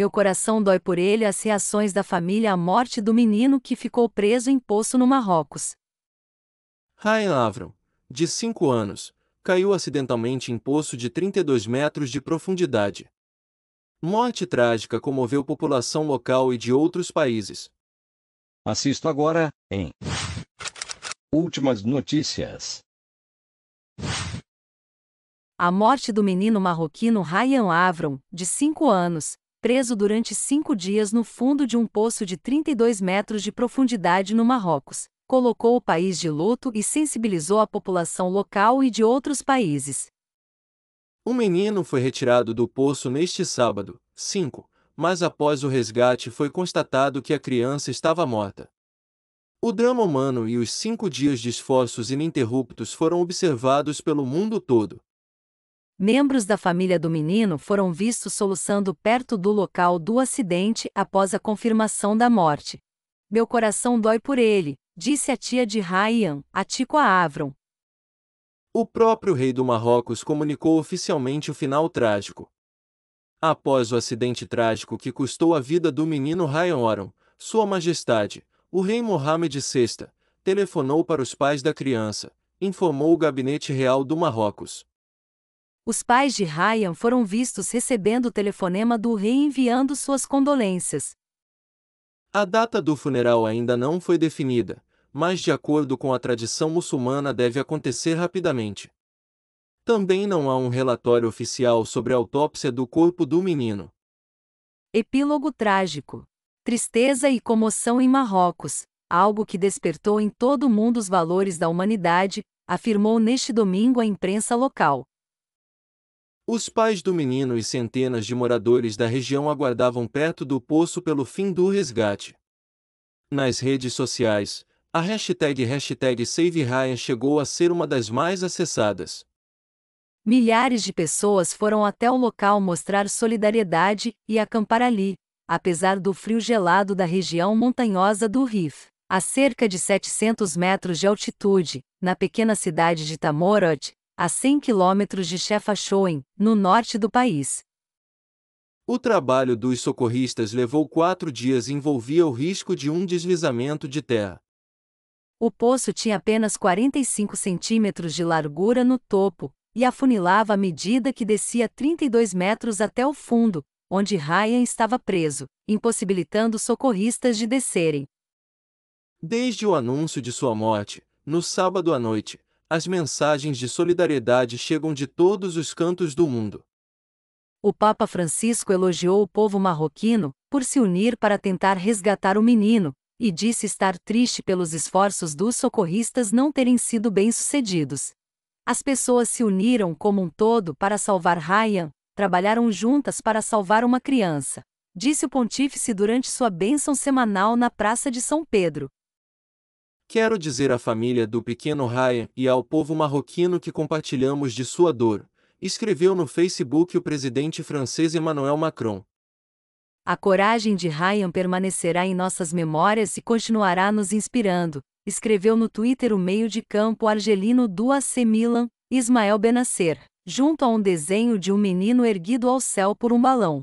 Meu coração dói por ele as reações da família à morte do menino que ficou preso em poço no Marrocos. Rayan Avram, de 5 anos, caiu acidentalmente em poço de 32 metros de profundidade. Morte trágica comoveu população local e de outros países. Assisto agora, em Últimas notícias. A morte do menino marroquino Rayan Avram, de 5 anos, preso durante cinco dias no fundo de um poço de 32 metros de profundidade no Marrocos, colocou o país de luto e sensibilizou a população local e de outros países. O menino foi retirado do poço neste sábado, 5, mas após o resgate foi constatado que a criança estava morta. O drama humano e os cinco dias de esforços ininterruptos foram observados pelo mundo todo, Membros da família do menino foram vistos soluçando perto do local do acidente após a confirmação da morte. Meu coração dói por ele, disse a tia de Ryan, a Tico Avron. O próprio rei do Marrocos comunicou oficialmente o final trágico. Após o acidente trágico que custou a vida do menino Ryan Oron, Sua Majestade, o rei Mohammed VI, telefonou para os pais da criança, informou o gabinete real do Marrocos. Os pais de Ryan foram vistos recebendo o telefonema do rei enviando suas condolências. A data do funeral ainda não foi definida, mas de acordo com a tradição muçulmana deve acontecer rapidamente. Também não há um relatório oficial sobre a autópsia do corpo do menino. Epílogo trágico. Tristeza e comoção em Marrocos, algo que despertou em todo o mundo os valores da humanidade, afirmou neste domingo a imprensa local. Os pais do menino e centenas de moradores da região aguardavam perto do poço pelo fim do resgate. Nas redes sociais, a hashtag, hashtag #SaveRyan chegou a ser uma das mais acessadas. Milhares de pessoas foram até o local mostrar solidariedade e acampar ali, apesar do frio gelado da região montanhosa do Rif. A cerca de 700 metros de altitude, na pequena cidade de Tamorod, a 100 quilômetros de Chefchaouen, no norte do país. O trabalho dos socorristas levou quatro dias e envolvia o risco de um deslizamento de terra. O poço tinha apenas 45 centímetros de largura no topo, e afunilava à medida que descia 32 metros até o fundo, onde Ryan estava preso, impossibilitando socorristas de descerem. Desde o anúncio de sua morte, no sábado à noite, as mensagens de solidariedade chegam de todos os cantos do mundo. O Papa Francisco elogiou o povo marroquino por se unir para tentar resgatar o menino, e disse estar triste pelos esforços dos socorristas não terem sido bem-sucedidos. As pessoas se uniram como um todo para salvar Ryan, trabalharam juntas para salvar uma criança, disse o pontífice durante sua bênção semanal na Praça de São Pedro. Quero dizer à família do pequeno Ryan e ao povo marroquino que compartilhamos de sua dor, escreveu no Facebook o presidente francês Emmanuel Macron. A coragem de Ryan permanecerá em nossas memórias e continuará nos inspirando, escreveu no Twitter o meio de campo argelino do AC Milan, Ismael Benasser, junto a um desenho de um menino erguido ao céu por um balão